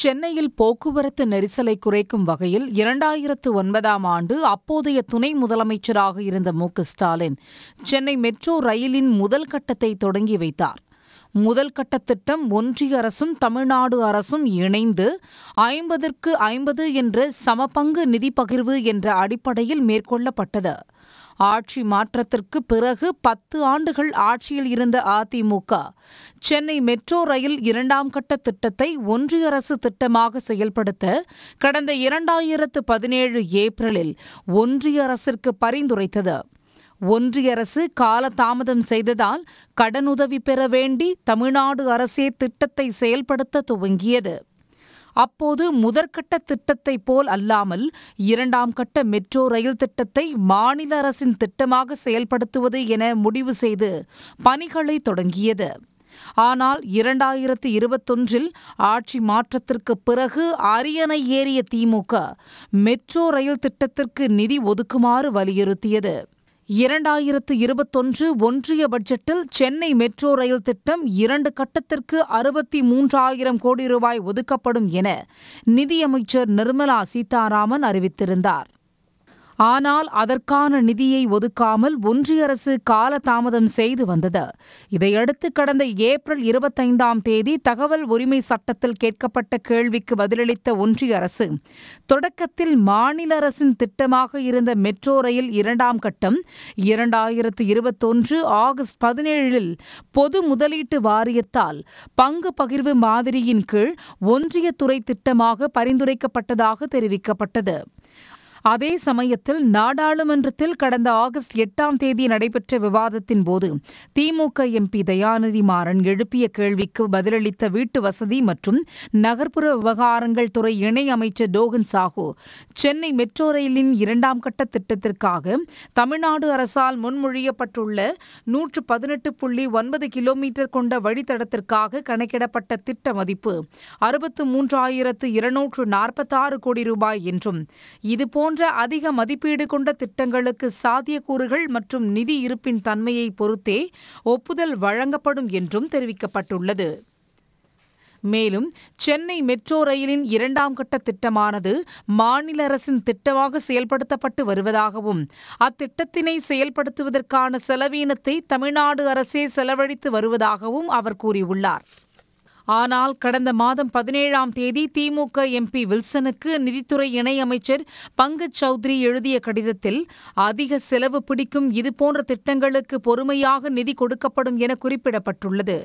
சென்னையில் போக்குவரத்து நெரிசலை குறைக்கும் வகையில் இரண்டாயிரத்து ஒன்பதாம் ஆண்டு அப்போதைய துணை முதலமைச்சராக இருந்த மு ஸ்டாலின் சென்னை மெட்ரோ ரயிலின் முதல் கட்டத்தை தொடங்கி வைத்தார் முதல் கட்ட திட்டம் ஒன்றிய அரசும் தமிழ்நாடு அரசும் இணைந்து ஐம்பதற்கு ஐம்பது என்ற சமபங்கு நிதி பகிர்வு என்ற அடிப்படையில் மேற்கொள்ளப்பட்டது ஆட்சி மாற்றத்திற்கு பிறகு பத்து ஆண்டுகள் ஆட்சியில் இருந்த அதிமுக சென்னை மெட்ரோ ரயில் இரண்டாம் கட்ட திட்டத்தை ஒன்றிய அரசு திட்டமாக செயல்படுத்த கடந்த இரண்டாயிரத்து பதினேழு ஏப்ரலில் ஒன்றிய அரசிற்கு பரிந்துரைத்தது ஒன்றிய அரசு காலதாமதம் செய்ததால் கடனுதவி பெற வேண்டி தமிழ்நாடு அரசே திட்டத்தை செயல்படுத்த துவங்கியது அப்போது முதற்கட்ட திட்டத்தை போல் அல்லாமல் இரண்டாம் கட்ட மெட்ரோ ரயில் திட்டத்தை மாநில அரசின் திட்டமாக செயல்படுத்துவது என முடிவு செய்து பணிகளை தொடங்கியது ஆனால் இரண்டாயிரத்து இருபத்தொன்றில் ஆட்சி மாற்றத்திற்கு பிறகு அரியணை ஏறிய திமுக மெட்ரோ ரயில் திட்டத்திற்கு நிதி ஒதுக்குமாறு வலியுறுத்தியது இரண்டாயிரத்து இருபத்தொன்று ஒன்றிய பட்ஜெட்டில் சென்னை மெட்ரோ ரயில் திட்டம் இரண்டு கட்டத்திற்கு அறுபத்தி மூன்றாயிரம் கோடி ரூபாய் ஒதுக்கப்படும் என நிதியமைச்சர் நிர்மலா சீதாராமன் அறிவித்திருந்தார் ஆனால் அதற்கான நிதியை ஒதுக்காமல் ஒன்றிய அரசு காலதாமதம் செய்து வந்தது இதையடுத்து கடந்த ஏப்ரல் இருபத்தைந்தாம் தேதி தகவல் உரிமை சட்டத்தில் கேட்கப்பட்ட கேள்விக்கு பதிலளித்த ஒன்றிய அரசு தொடக்கத்தில் மாநில அரசின் திட்டமாக இருந்த மெட்ரோ ரயில் இரண்டாம் கட்டம் இரண்டாயிரத்து இருபத்தொன்று ஆகஸ்ட் பதினேழில் பொது முதலீட்டு வாரியத்தால் பங்கு பகிர்வு மாதிரியின் கீழ் ஒன்றிய துறை திட்டமாக பரிந்துரைக்கப்பட்டதாக தெரிவிக்கப்பட்டது அதே சமயத்தில் நாடாளுமன்றத்தில் கடந்த ஆகஸ்ட் எட்டாம் தேதி நடைபெற்ற விவாதத்தின் போது திமுக எம்பி தயாநிதி மாறன் எழுப்பிய கேள்விக்கு பதிலளித்த வீட்டு வசதி மற்றும் நகர்ப்புற விவகாரங்கள் துறை இணை அமைச்சர் டோகன் சாஹூ சென்னை மெட்ரோ ரயிலின் இரண்டாம் கட்ட திட்டத்திற்காக தமிழ்நாடு அரசால் முன்மொழியப்பட்டுள்ள நூற்று பதினெட்டு புள்ளி ஒன்பது கிலோமீட்டர் கொண்ட வழித்தடத்திற்காக கணக்கிடப்பட்ட திட்ட மதிப்பு அறுபத்து மூன்றாயிரத்து இருநூற்று நாற்பத்தாறு கோடி ரூபாய் என்றும் இதுபோன்ற போன்ற அதிக மதிப்பீடு கொண்ட திட்டங்களுக்கு சாத்தியக்கூறுகள் மற்றும் நிதி இருப்பின் தன்மையை பொறுத்தே ஒப்புதல் வழங்கப்படும் என்றும் தெரிவிக்கப்பட்டுள்ளது மேலும் சென்னை மெட்ரோ ரயிலின் இரண்டாம் கட்ட திட்டமானது மாநில அரசின் திட்டமாக செயல்படுத்தப்பட்டு வருவதாகவும் அத்திட்டத்தினை செயல்படுத்துவதற்கான செலவீனத்தை தமிழ்நாடு அரசே செலவழித்து வருவதாகவும் அவர் கூறியுள்ளார் ஆனால் கடந்த மாதம் பதினேழாம் தேதி திமுக எம்பி வில்சனுக்கு நிதித்துறை இணையமைச்சர் பங்கஜ் சௌத்ரி எழுதிய கடிதத்தில் அதிக செலவு பிடிக்கும் இதுபோன்ற திட்டங்களுக்கு பொறுமையாக நிதி கொடுக்கப்படும் என குறிப்பிடப்பட்டுள்ளது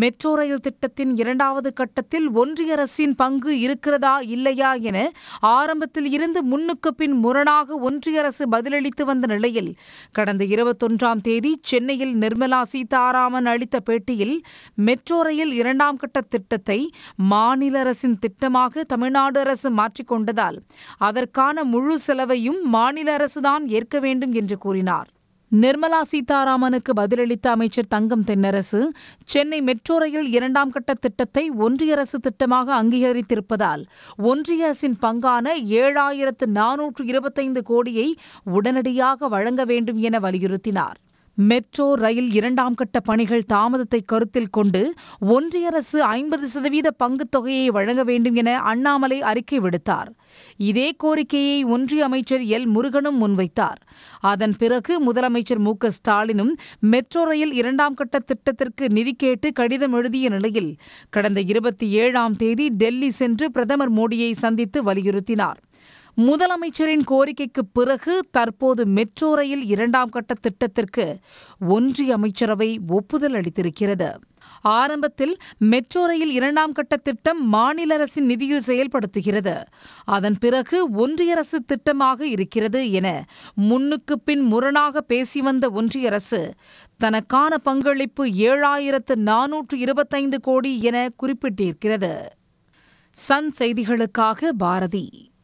மெட்ரோ ரயில் திட்டத்தின் இரண்டாவது கட்டத்தில் ஒன்றிய அரசின் பங்கு இருக்கிறதா இல்லையா என ஆரம்பத்தில் இருந்து முன்னுக்கு பின் முரணாக ஒன்றிய அரசு பதிலளித்து வந்த நிலையில் கடந்த இருபத்தொன்றாம் தேதி சென்னையில் நிர்மலா சீதாராமன் அளித்த பேட்டியில் மெட்ரோ ரயில் இரண்டாம் கட்ட திட்டத்தை மாநில அரசின் திட்டமாக தமிழ்நாடு அரசு மாற்றிக்கொண்டதால் அதற்கான முழு செலவையும் மாநில அரசுதான் ஏற்க வேண்டும் என்று கூறினார் நிர்மலா சீதாராமனுக்கு பதிலளித்த அமைச்சர் தங்கம் தென்னரசு சென்னை மெட்ரோ ரயில் இரண்டாம் கட்ட திட்டத்தை ஒன்றிய அரசு திட்டமாக அங்கீகரித்திருப்பதால் ஒன்றிய அரசின் பங்கான ஏழாயிரத்து நானூற்று இருபத்தைந்து கோடியை உடனடியாக வழங்க வேண்டும் என வலியுறுத்தினார் மெட்ரோ ரயில் இரண்டாம் கட்ட பணிகள் தாமதத்தை கருத்தில் கொண்டு ஒன்றிய அரசு ஐம்பது சதவீத பங்குத் தொகையை வழங்க வேண்டும் என அண்ணாமலை அறிக்கை விடுத்தார் இதே கோரிக்கையை ஒன்றிய அமைச்சர் எல் முருகனும் முன்வைத்தார் அதன் பிறகு முதலமைச்சர் மு ஸ்டாலினும் மெட்ரோ ரயில் இரண்டாம் கட்ட திட்டத்திற்கு நிதி கேட்டு கடிதம் எழுதிய நிலையில் கடந்த இருபத்தி ஏழாம் தேதி டெல்லி சென்று பிரதமர் மோடியை சந்தித்து வலியுறுத்தினார் முதலமைச்சரின் கோரிக்கைக்கு பிறகு தற்போது மெட்ரோ ரயில் இரண்டாம் கட்ட திட்டத்திற்கு ஒன்றிய அமைச்சரவை ஒப்புதல் அளித்திருக்கிறது ஆரம்பத்தில் மெட்ரோ ரயில் இரண்டாம் கட்ட திட்டம் மாநில அரசின் நிதியில் செயல்படுத்துகிறது அதன் பிறகு ஒன்றிய அரசு திட்டமாக இருக்கிறது என முன்னுக்கு பின் முரணாக பேசி வந்த ஒன்றிய அரசு தனக்கான பங்களிப்பு ஏழாயிரத்து நானூற்று இருபத்தைந்து கோடி என குறிப்பிட்டிருக்கிறது சன் செய்திகளுக்காக பாரதி